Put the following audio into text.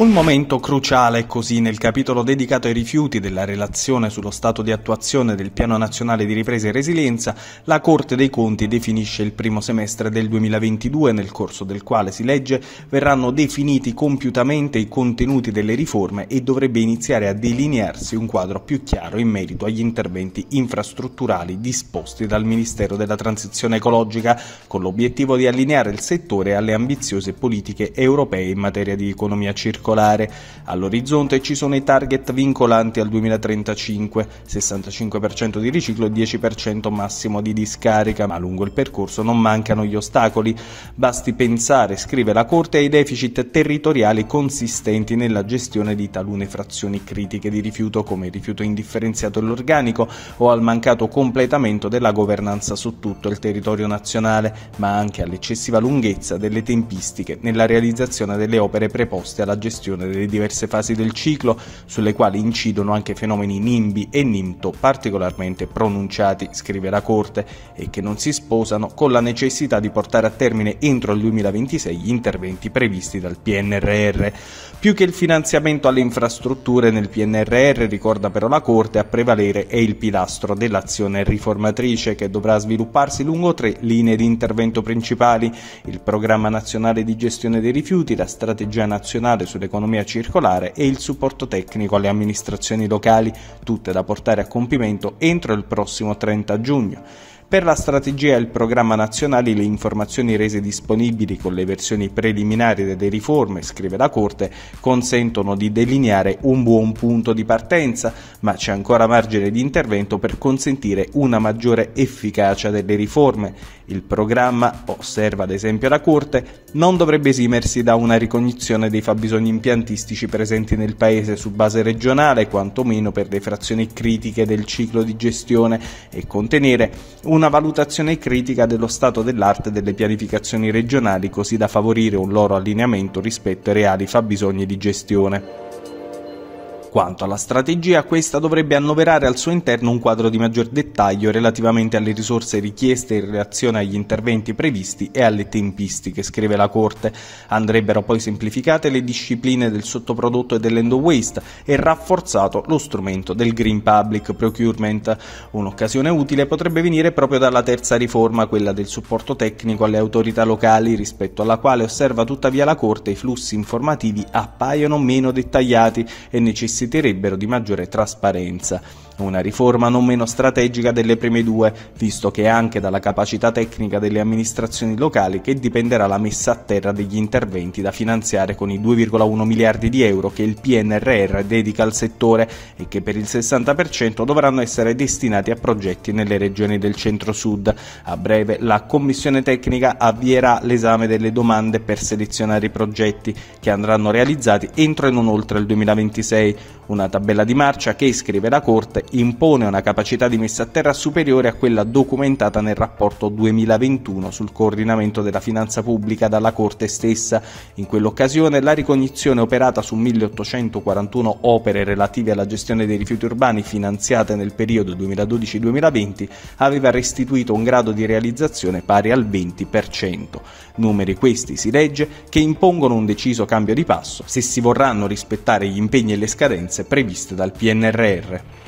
Un momento cruciale così nel capitolo dedicato ai rifiuti della relazione sullo stato di attuazione del Piano Nazionale di Ripresa e Resilienza, la Corte dei Conti definisce il primo semestre del 2022 nel corso del quale, si legge, verranno definiti compiutamente i contenuti delle riforme e dovrebbe iniziare a delinearsi un quadro più chiaro in merito agli interventi infrastrutturali disposti dal Ministero della Transizione Ecologica, con l'obiettivo di allineare il settore alle ambiziose politiche europee in materia di economia circolare circolare. All'orizzonte ci sono i target vincolanti al 2035, 65% di riciclo e 10% massimo di discarica, ma lungo il percorso non mancano gli ostacoli. Basti pensare, scrive la Corte, ai deficit territoriali consistenti nella gestione di talune frazioni critiche di rifiuto come il rifiuto indifferenziato e l'organico o al mancato completamento della governanza su tutto il territorio nazionale, ma anche all'eccessiva lunghezza delle tempistiche nella realizzazione delle opere preposte alla gestione gestione delle diverse fasi del ciclo, sulle quali incidono anche fenomeni NIMBY e nimto particolarmente pronunciati, scrive la Corte, e che non si sposano con la necessità di portare a termine entro il 2026 gli interventi previsti dal PNRR. Più che il finanziamento alle infrastrutture nel PNRR, ricorda però la Corte, a prevalere è il pilastro dell'azione riformatrice che dovrà svilupparsi lungo tre linee di intervento principali, il Programma Nazionale di Gestione dei Rifiuti, la Strategia Nazionale sul sull'economia circolare e il supporto tecnico alle amministrazioni locali, tutte da portare a compimento entro il prossimo 30 giugno. Per la strategia e il programma nazionale le informazioni rese disponibili con le versioni preliminari delle riforme, scrive la Corte, consentono di delineare un buon punto di partenza, ma c'è ancora margine di intervento per consentire una maggiore efficacia delle riforme. Il programma, osserva ad esempio la Corte, non dovrebbe esimersi da una ricognizione dei fabbisogni impiantistici presenti nel Paese su base regionale, quantomeno per le frazioni critiche del ciclo di gestione, e contenere un una valutazione critica dello stato dell'arte delle pianificazioni regionali così da favorire un loro allineamento rispetto ai reali fabbisogni di gestione. Quanto alla strategia, questa dovrebbe annoverare al suo interno un quadro di maggior dettaglio relativamente alle risorse richieste in relazione agli interventi previsti e alle tempistiche, scrive la Corte. Andrebbero poi semplificate le discipline del sottoprodotto e dell'endo waste e rafforzato lo strumento del Green Public Procurement. Un'occasione utile potrebbe venire proprio dalla terza riforma, quella del supporto tecnico alle autorità locali, rispetto alla quale osserva tuttavia la Corte i flussi informativi appaiono meno dettagliati e necessitano necessiterebbero di maggiore trasparenza. Una riforma non meno strategica delle prime due, visto che è anche dalla capacità tecnica delle amministrazioni locali che dipenderà la messa a terra degli interventi da finanziare con i 2,1 miliardi di euro che il PNRR dedica al settore e che per il 60% dovranno essere destinati a progetti nelle regioni del centro-sud. A breve la Commissione tecnica avvierà l'esame delle domande per selezionare i progetti che andranno realizzati entro e non oltre il 2026. Una tabella di marcia che, scrive la Corte, impone una capacità di messa a terra superiore a quella documentata nel rapporto 2021 sul coordinamento della finanza pubblica dalla Corte stessa. In quell'occasione la ricognizione operata su 1841 opere relative alla gestione dei rifiuti urbani finanziate nel periodo 2012-2020 aveva restituito un grado di realizzazione pari al 20%. Numeri questi, si legge, che impongono un deciso cambio di passo se si vorranno rispettare gli impegni e le scadenze scadenze previste dal PNRR.